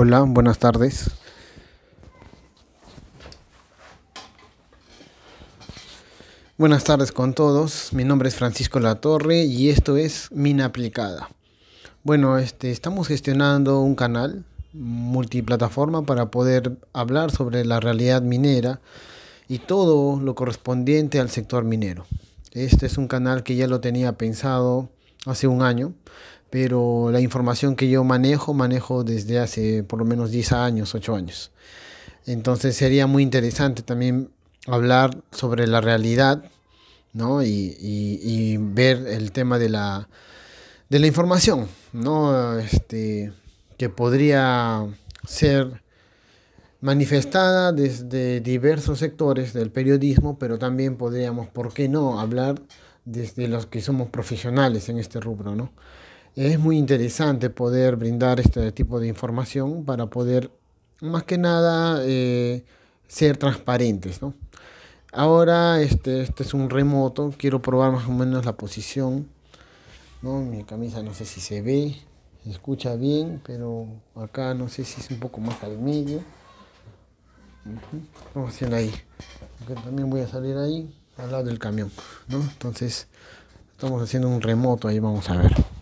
Hola, buenas tardes. Buenas tardes con todos. Mi nombre es Francisco Latorre y esto es Mina Aplicada. Bueno, este, estamos gestionando un canal multiplataforma para poder hablar sobre la realidad minera y todo lo correspondiente al sector minero. Este es un canal que ya lo tenía pensado hace un año, pero la información que yo manejo, manejo desde hace por lo menos 10 años, 8 años. Entonces sería muy interesante también hablar sobre la realidad, Y, ver el tema de la, información, ¿no? Este, que podría ser manifestada desde diversos sectores del periodismo, pero también podríamos, ¿por qué no?, hablar desde los que somos profesionales en este rubro, ¿no? es muy interesante poder brindar este tipo de información para poder, más que nada, eh, ser transparentes. ¿no? Ahora, este, este, es un remoto, quiero probar más o menos la posición. ¿no? Mi camisa no sé si se ve, se escucha bien, pero acá no sé si es un poco más al medio. Vamos a hacer ahí. también voy a salir ahí, al lado del camión. ¿no? Entonces, estamos haciendo un remoto ahí, vamos a ver.